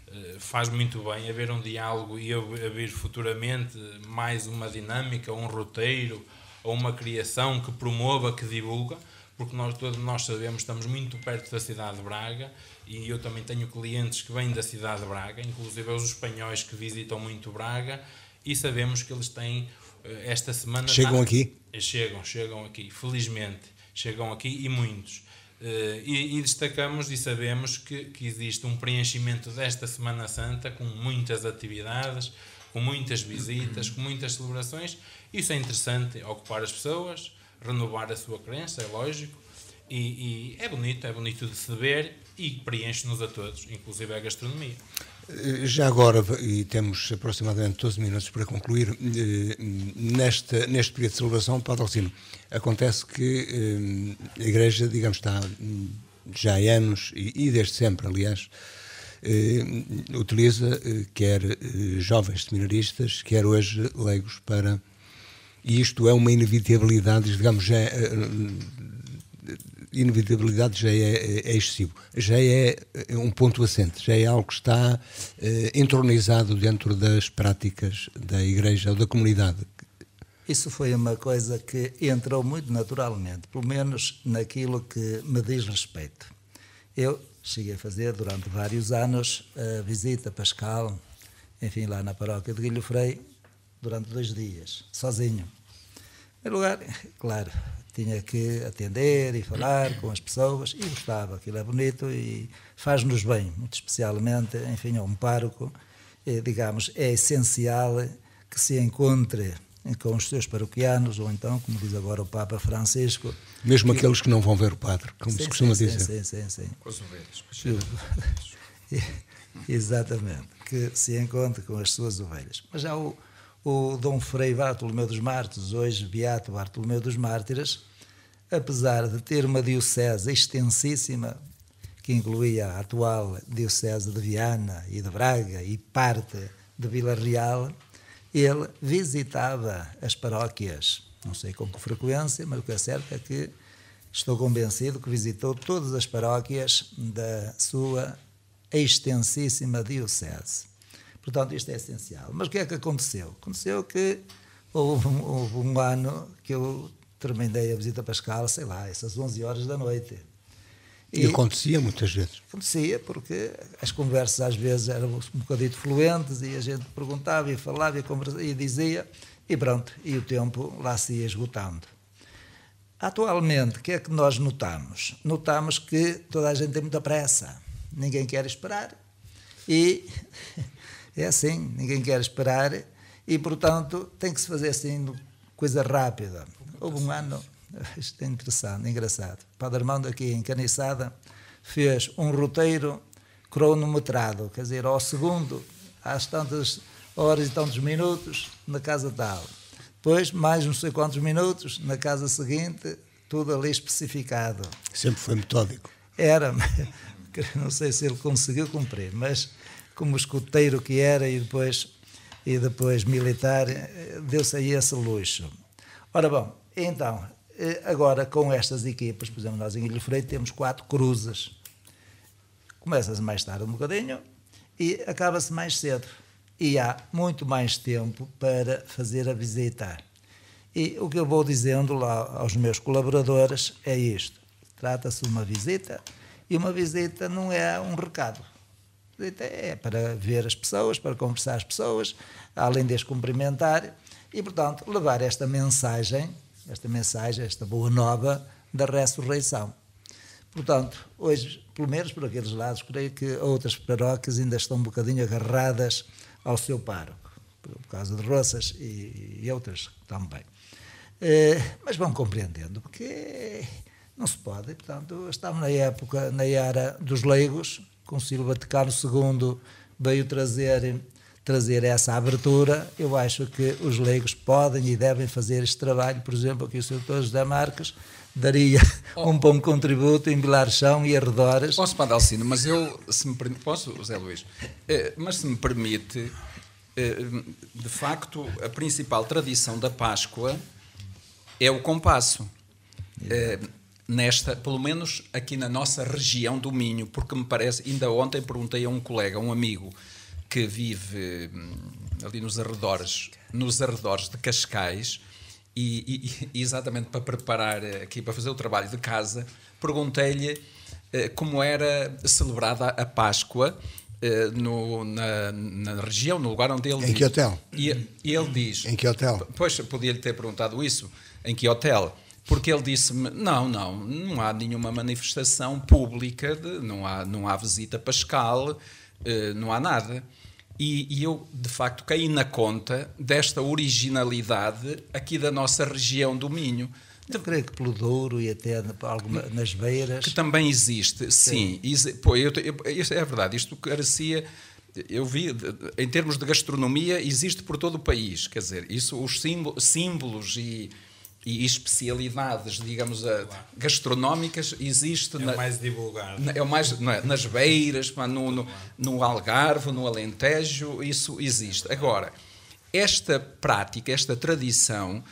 eh, faz muito bem haver um diálogo e haver futuramente mais uma dinâmica, um roteiro ou uma criação que promova, que divulga porque nós todos nós sabemos, estamos muito perto da cidade de Braga e eu também tenho clientes que vêm da cidade de Braga, inclusive é os espanhóis que visitam muito Braga e sabemos que eles têm eh, esta semana chegam tá- aqui eh, chegam chegam aqui felizmente chegam aqui e muitos eh, e, e destacamos e sabemos que, que existe um preenchimento desta Semana Santa com muitas atividades com muitas visitas com muitas celebrações isso é interessante é ocupar as pessoas renovar a sua crença, é lógico. E, e é bonito, é bonito de se ver e preenche-nos a todos, inclusive a gastronomia. Eh, já agora, e temos aproximadamente 12 minutos para concluir, eh, nesta, neste período de celebração, Padre Alcino, acontece que eh, a Igreja, digamos, está hum, já há anos, e desde sempre, aliás, utiliza quer jovens seminaristas, quer hoje leigos para e isto é uma inevitabilidade, digamos, já, eh, eh, inevitabilidade já é, eh, é, excessivo, já é um ponto assente, já é algo que está entronizado dentro das práticas da Igreja ou da comunidade. Isso foi uma coisa que entrou muito naturalmente, pelo menos naquilo que me diz respeito. Eu cheguei a fazer durante vários anos a visita pascal, enfim, lá na paróquia de Guilho Frei, durante dois dias, sozinho. Em primeiro lugar, <laughs> claro, tinha que atender e falar com as pessoas e gostava, aquilo é bonito e faz-nos bem, muito especialmente, enfim, a é um pároco, e, é, digamos, é essencial que se encontre com os seus paroquianos, ou então, como diz agora o Papa Francisco. Mesmo que, aqueles que não vão ver o padre, como sim, se costuma sim, dizer. Sim, sim, sim. Com as ovelhas. <laughs> Exatamente, que se encontre com as suas ovelhas. Mas há o o Dom Frei Bartolomeu dos Mártires, hoje Beato Bartolomeu dos Mártires, apesar de ter uma diocese extensíssima, que incluía a atual diocese de Viana e de Braga e parte de Vila Real, ele visitava as paróquias, não sei com que frequência, mas o que é certo é que estou convencido que visitou todas as paróquias da sua extensíssima diocese. Portanto, isto é essencial. Mas o que é que aconteceu? Aconteceu que houve um, houve um ano que eu terminei a visita a pascal, sei lá, essas 11 horas da noite. E, e, acontecia muitas vezes? Acontecia, porque as conversas às vezes eram um bocadinho fluentes e a gente perguntava e falava e, conversa, e dizia, e pronto, e o tempo lá se ia esgotando. Atualmente, o que é que nós notamos? Notamos que toda a gente tem muita pressa, ninguém quer esperar e <laughs> É assim, ninguém quer esperar e, portanto, tem que se fazer assim coisa rápida. Houve um ano, <laughs> isto é interessante, engraçado. O Padre Armando, aqui em Caniçada, fez um roteiro cronometrado, quer dizer, ao segundo, às tantas horas e tantos minutos, na casa tal. Depois, mais não sei quantos minutos, na casa seguinte, tudo ali especificado. Sempre foi metódico. Era, <laughs> não sei se ele conseguiu cumprir, mas como escuteiro que era e depois, e depois militar, eh, deu-se aí esse luxo. Ora bom, então, eh, agora com estas equipas, por exemplo, nós em Ilho temos quatro cruzes. Começa-se mais tarde um bocadinho e acaba-se mais cedo. E há muito mais tempo para fazer a visita. E o que eu vou dizendo lá aos meus colaboradores é isto: trata-se de uma visita e uma visita não é um recado é para ver as pessoas, para conversar as pessoas, além de as cumprimentar e, portanto, levar esta mensagem, esta mensagem, esta boa nova da ressurreição. Portanto, hoje, pelo menos por aqueles lados, creio que outras paróquias ainda estão um bocadinho agarradas ao seu pároco, por causa de Roças e, e outras também. É, mas vão compreendendo, porque não se pode, portanto, estamos na época, na era dos leigos, Concílio Vaticano II veio trazer trazer essa abertura, eu acho que os leigos podem e devem fazer este trabalho. Por exemplo, aqui o Sr. Dr. José Marques daria oh. um bom contributo em Vilarchão e arredores. Posso, Padre Alcino, mas eu, se me permite, posso, José Luís, eh, mas se me permite, eh, de facto, a principal tradição da Páscoa é o compasso. É nesta, pelo menos aqui na nossa região do Minho, porque me parece, ainda ontem perguntei a um colega, um amigo que vive hum, ali nos arredores, nos arredores de Cascais, e, e, exatamente para preparar eh, aqui, para fazer o trabalho de casa, perguntei-lhe eh, como era celebrada a Páscoa eh, no, na, na, região, no lugar onde ele Em diz. que hotel? E, e ele diz... Em que hotel? Pois, podia-lhe ter perguntado isso. Em que hotel? porque ele disse-me: não, não, não há nenhuma manifestação pública, de, não, há, não há visita pascal, eh, não há nada. E, e, eu, de facto, caí na conta desta originalidade aqui da nossa região do Minho. Eu creio que pelo Douro e até alguma, nas beiras. Que também existe, sim. sim. Pô, eu, eu, é verdade, isto carecia. Eu vi, em termos de gastronomia, existe por todo o país. Quer dizer, isso, os símbolos, símbolos e e especialidades, digamos, claro. Eh, gastronómicas existe é na, o mais divulgado. Na, é o mais é, nas beiras, no, no, no, Algarve, no Alentejo, isso existe. Agora, esta prática, esta tradição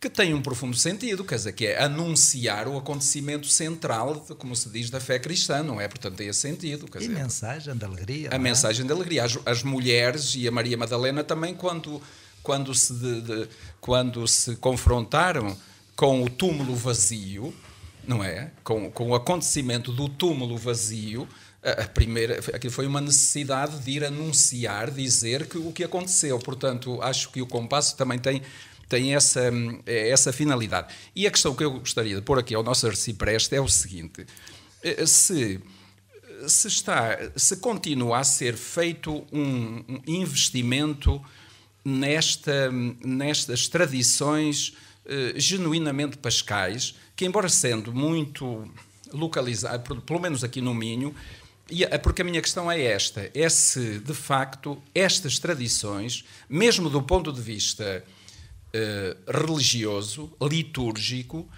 que tem um profundo sentido, quer dizer, que é anunciar o acontecimento central, de, como se diz, da fé cristã, não é? Portanto, tem esse sentido. Quer e dizer, mensagem da alegria. A é? mensagem da alegria. As, as mulheres e a Maria Madalena também, quando quando se, de, de, quando se confrontaram com o túmulo vazio, não é? Com, com o acontecimento do túmulo vazio, a primeira, aquilo foi uma necessidade de ir anunciar, dizer que, o que aconteceu. Portanto, acho que o compasso também tem, tem essa, essa finalidade. E a questão que eu gostaria de pôr aqui ao nosso arcipreste é o seguinte: eh, se, se, está, se continua a ser feito um, um investimento nesta, nestas tradições eh, genuinamente pascais, que, embora sendo muito localizadas, pelo menos aqui no Minho, e, é porque a minha questão é esta: é se, de facto, estas tradições, mesmo do ponto de vista eh, religioso, litúrgico,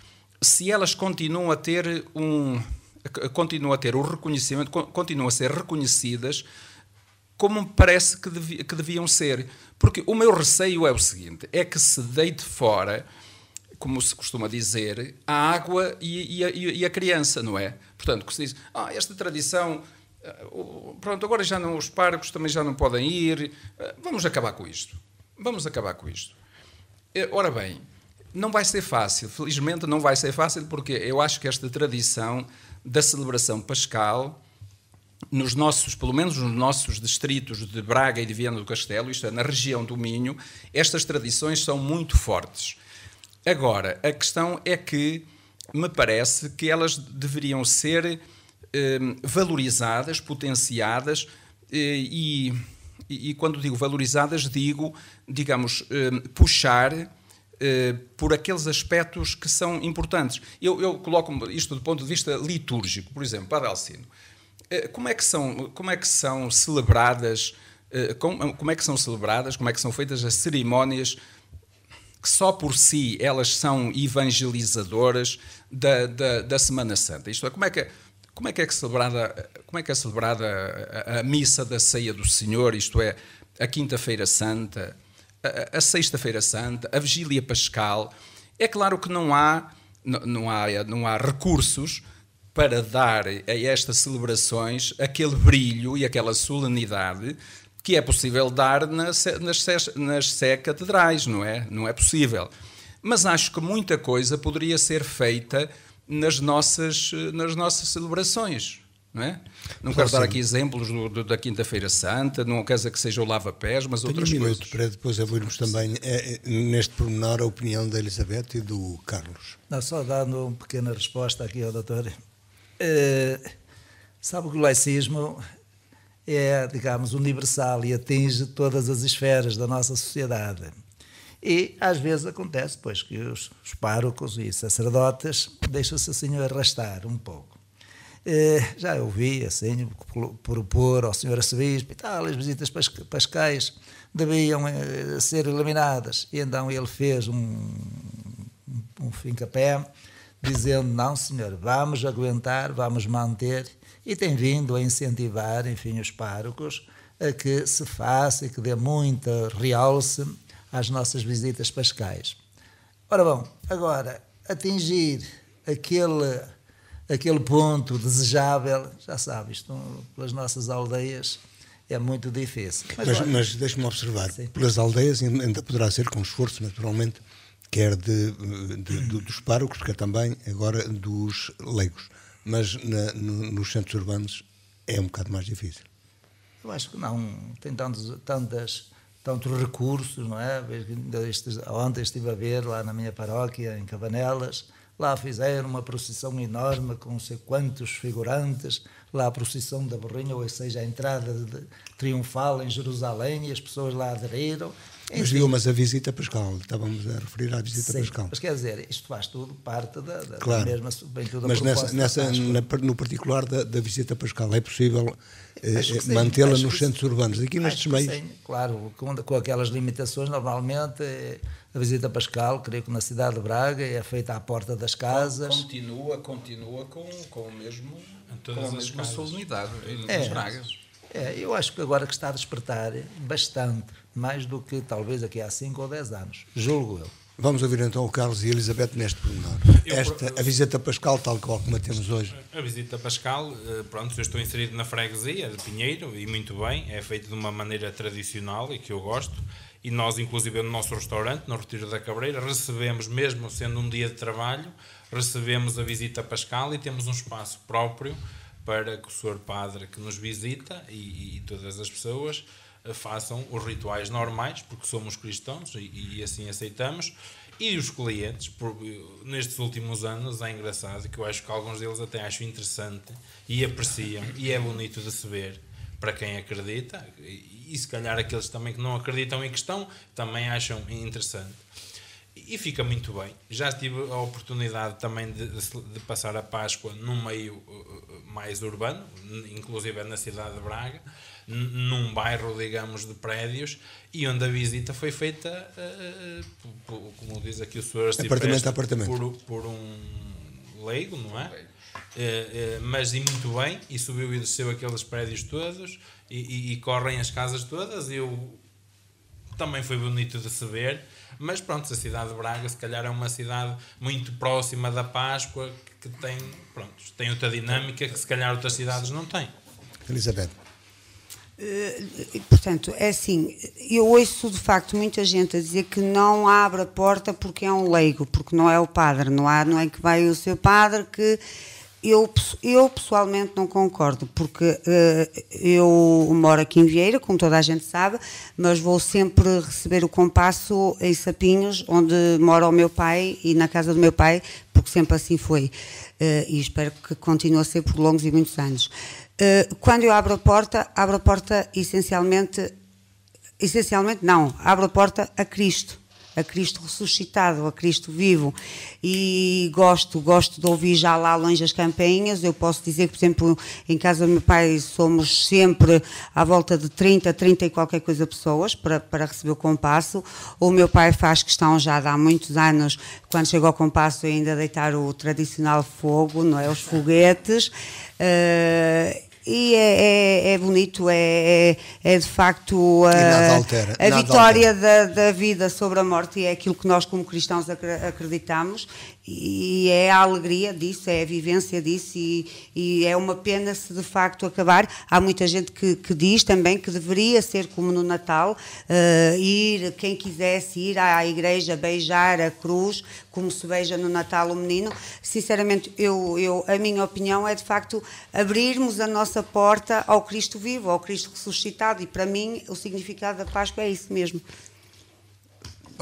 se elas continuam a ter um continuam a ter o reconhecimento, continuam a ser reconhecidas como me parece que, que deviam ser. Porque o meu receio é o seguinte: é que se deite fora, como se costuma dizer, a água e, e, a, e a, criança, não é? Portanto, que se diz, ah, esta tradição. Eh, pronto, agora já não, os parcos também já não podem ir. Eh, vamos acabar com isto. Vamos acabar com isto. Eh, ora bem, não vai ser fácil, felizmente não vai ser fácil, porque eu acho que esta tradição da celebração pascal nos nossos, pelo menos nos nossos distritos de Braga e de Viana do Castelo, isto é, na região do Minho, estas tradições são muito fortes. Agora, a questão é que me parece que elas deveriam ser eh, valorizadas, potenciadas eh, e, e, quando digo valorizadas, digo, digamos, hum, eh, puxar por aqueles aspectos que são importantes. Eu, eu coloco isto do ponto de vista litúrgico, por exemplo, Padre Alcino. Eh, como é que são, como é que são celebradas, eh, como, como é que são celebradas, como é que são feitas as cerimónias que só por si elas são evangelizadoras da, da, da Semana Santa? Isto é, como é que como é que é celebrada, como é que é celebrada a, a missa da ceia do Senhor, isto é, a quinta-feira santa, a, a sexta-feira santa, a vigília pascal? É claro que não há, não, não há, não há recursos para dar a estas celebrações aquele brilho e aquela solenidade que é possível dar nas, nas, sé catedrais, não é? Não é possível. Mas acho que muita coisa poderia ser feita nas nossas, nas nossas celebrações. Não, é? não quero dar aqui exemplos do, do, da Quinta-feira Santa, não quer que seja o lava-pés, mas outras um minuto coisas. para depois ouvirmos também é, neste pormenor a opinião da Elizabeth e do Carlos. Não, só dando uma pequena resposta aqui ao doutor eh, sabe que o laicismo é, digamos, universal e atinge todas as esferas da nossa sociedade. E às vezes acontece, pois, que os, os párocos e sacerdotes deixam-se assim arrastar um pouco. Eh, já ouvi, assim, propor ao senhor arcebispo e tal, as visitas pascais deviam eh, ser eliminadas. E então ele fez um, um, um fincapé dizendo: não, senhor, vamos aguentar, vamos manter, e tem vindo a incentivar, enfim, os párocos a que se faça e que dê muita realce às nossas visitas pascais. Ora bom, agora, atingir aquele, aquele ponto desejável, já sabe, isto pelas nossas aldeias é muito difícil. Mas, mas, mas deixe-me observar, Sim. pelas aldeias ainda poderá ser com esforço, naturalmente, quer de, de, de, dos párocos, quer também agora dos leigos. Mas na, no, nos centros urbanos é um bocado mais difícil. Eu acho que não. Tem tantos, tantas, tantos recursos, não é? ontem estive a ver lá na minha paróquia, em Cabanelas, lá fizeram uma procissão enorme com não sei quantos figurantes, lá a procissão da Borrinha, ou seja, a entrada de, triunfal em Jerusalém, e as pessoas lá aderiram. É mas assim. viu, mas a visita Pascal, estávamos a referir à visita Pascal. Mas quer dizer, isto faz tudo parte da, da claro. mesma bem, tudo Mas nessa, nessa no particular da, da, visita Pascal, é possível eh, eh mantê-la nos centros urbanos, aqui nestes meios? Sim, claro, com, com aquelas limitações, normalmente eh, a visita Pascal, creio que na cidade de Braga, é feita à porta das casas. Continua, continua com, com o mesmo. Em todas com a mesma solenidade, é, Braga. É, eu acho que agora que está a despertar bastante mais do que talvez aqui há 5 ou 10 anos, julgo eu. Vamos ouvir então o Carlos e a Elizabeth neste pormenor. Esta, a visita pascal, tal qual como a temos hoje. A visita pascal, eh, pronto, eu estou inserido na freguesia de Pinheiro e muito bem, é feito de uma maneira tradicional e que eu gosto. E nós, inclusive, no nosso restaurante, no Retiro da Cabreira, recebemos, mesmo sendo um dia de trabalho, recebemos a visita pascal e temos um espaço próprio para que o Sr. padre que nos visita e, e todas as pessoas eh, façam os rituais normais, porque somos cristãos e, e assim aceitamos. E os clientes, por, eh, nestes últimos anos, é engraçado que eu acho que alguns deles até acham interessante e apreciam, e é bonito de se ver para quem acredita, e, e se calhar aqueles também que não acreditam em questão também acham interessante. E fica muito bem. Já tive a oportunidade também de, de passar a Páscoa num meio eh, mais urbano, inclusive na cidade de Braga, num bairro, digamos, de prédios e onde a visita foi feita, uh, eh, uh, eh, eh, por, como diz aqui o senhor, apartamento apartamento. Por, por, um leigo, não é? Uh, mas e muito bem, e subiu e desceu aqueles prédios todos e, e, e correm as casas todas. E eu também foi bonito de se ver. Mas pronto, a cidade de Braga, se calhar, é uma cidade muito próxima da Páscoa que tem, pronto, tem outra dinâmica que se calhar outras cidades não têm. Elizabeth. Eh, portanto, é assim, eu ouço de facto muita gente a dizer que não abre a porta porque é um leigo, porque não é o padre, não, há, não é que vai o seu padre que eu, eu pessoalmente não concordo, porque uh, eu moro aqui em Vieira, como toda a gente sabe, mas vou sempre receber o compasso em Sapinhos, onde mora o meu pai e na casa do meu pai, porque sempre assim foi. Uh, e espero que continue a ser por longos e muitos anos. Eh, quando eu abro a porta, abro a porta essencialmente, essencialmente não, abro a porta a Cristo a Cristo ressuscitado, a Cristo vivo. E gosto, gosto de ouvir já lá longe as campainhas. Eu posso dizer que, por exemplo, em casa do meu pai somos sempre à volta de 30, 30 e qualquer coisa pessoas para, para receber o compasso. O meu pai faz questão já há muitos anos, quando chegou ao compasso, ainda deitar o tradicional fogo, não é? Os foguetes. Uh, e é, é, é bonito, é, é, é de facto a, altera, a vitória da, da, vida sobre a morte e é aquilo que nós como cristãos acreditamos e é a alegria disso, é a vivência disso, e, e é uma pena se de facto acabar. Há muita gente que, que diz também que deveria ser como no Natal: uh, ir, quem quisesse ir à igreja beijar a cruz, como se beija no Natal o menino. Sinceramente, eu, eu, a minha opinião é de facto abrirmos a nossa porta ao Cristo vivo, ao Cristo ressuscitado, e para mim o significado da Páscoa é isso mesmo.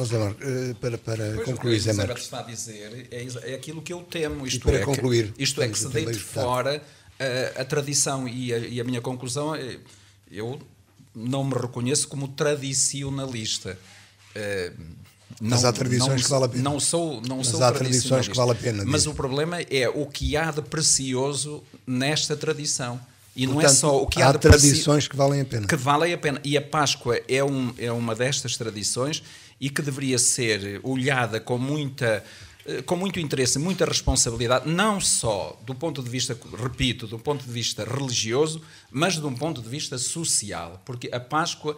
Ozelor, eh, para, para pois concluir, é Zé é Marcos. está a dizer é, é aquilo que eu temo. Isto para é concluir. Que, isto é que se deite fora a, eh, a, tradição e a, e a minha conclusão. É, eu não me reconheço como tradicionalista. Não, mas há tradições não, que vale a pena. Não sou, não mas sou há tradições que vale a pena. Mas o problema é o que há de precioso nesta tradição. E Portanto, não é só o que há, há tradições que valem a pena. Que valem a pena. E a Páscoa é, um, é uma destas tradições e que deveria ser olhada com muita eh, com muito interesse, muita responsabilidade, não só do ponto de vista, repito, do ponto de vista religioso, mas de um ponto de vista social, porque a Páscoa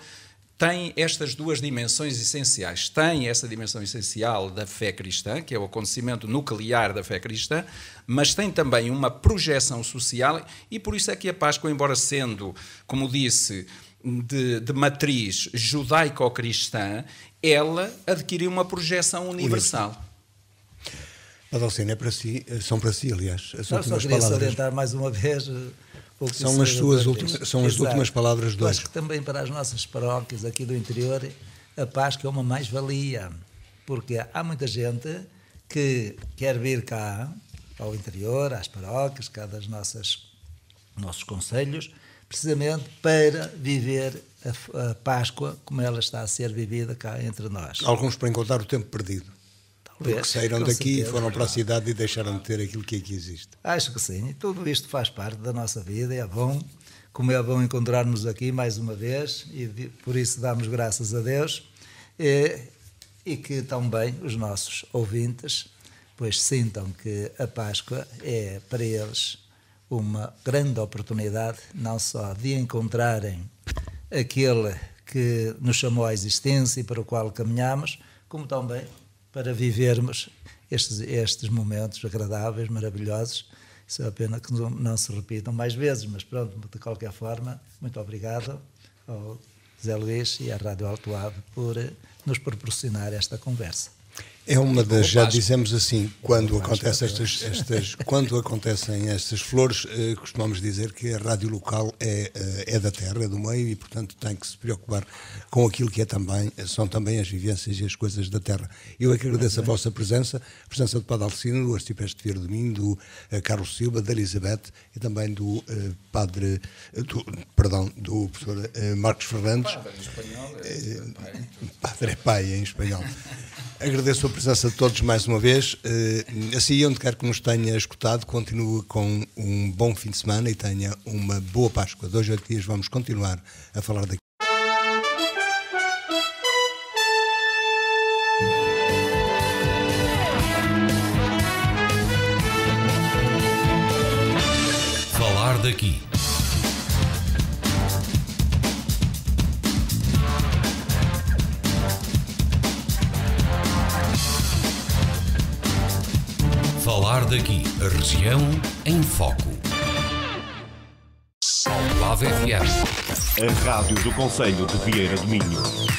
tem estas duas dimensões essenciais. Tem essa dimensão essencial da fé cristã, que é o acontecimento nuclear da fé cristã, mas tem também uma projeção social, e por isso é que a Páscoa, embora sendo, como disse, de, de matriz judaico-cristã, ela adquiriu uma projeção universal. universal. Adalcina, é para si, eh, são para si, aliás, as Não, últimas só queria palavras. salientar mais uma vez eh, são as suas últimas, são as últimas palavras de Acho que também para as nossas paróquias aqui do interior, a Páscoa é uma mais-valia, porque há muita gente que quer vir cá, ao interior, às paróquias, cá das nossas nossos conselhos, precisamente para viver a, a, Páscoa como ela está a ser vivida cá entre nós. Alguns para encontrar o tempo perdido. Talvez. Porque saíram daqui certeza, e foram para a cidade e deixaram de ter aquilo que aqui existe. Acho que sim. E tudo isto faz parte da nossa vida e é bom, como é bom encontrar-nos aqui mais uma vez e por isso damos graças a Deus. E, e que também os nossos ouvintes pois sintam que a Páscoa é para eles uma grande oportunidade não só de encontrarem aquele que nos chamou à existência e para o qual caminhamos, como também para vivermos estes, estes momentos agradáveis, maravilhosos. Isso é pena que não, não se repitam mais vezes, mas pronto, de qualquer forma, muito obrigado ao Zé Luís e à Rádio Alto Ave por eh, nos proporcionar esta conversa. É uma das, já dizemos assim, quando, acontece estas, estas, <laughs> quando acontecem estas flores, eh, costumamos dizer que a rádio local é, eh, é da terra, é do meio e, portanto, tem que se preocupar com aquilo que é também, são também as vivências e as coisas da terra. Eu é que agradeço a vossa presença, a presença do Padre Alcino, do Arcipeste Vieira de Minho, do eh, Carlos Silva, da Elizabeth e também do uh, Padre, do, perdão, do professor uh, Marcos Fernandes. Padre, em espanhol. É, padre, é pai em espanhol. Agradeço a presença de todos mais uma vez. Eh, assim, onde quer que nos tenha escutado, continue com um bom fim de semana e tenha uma boa Páscoa. Dois, oito dias vamos continuar a falar daqui. Falar daqui falar daqui, a região em foco. Almada FM. A rádio do Conselho de Vieira do Minho.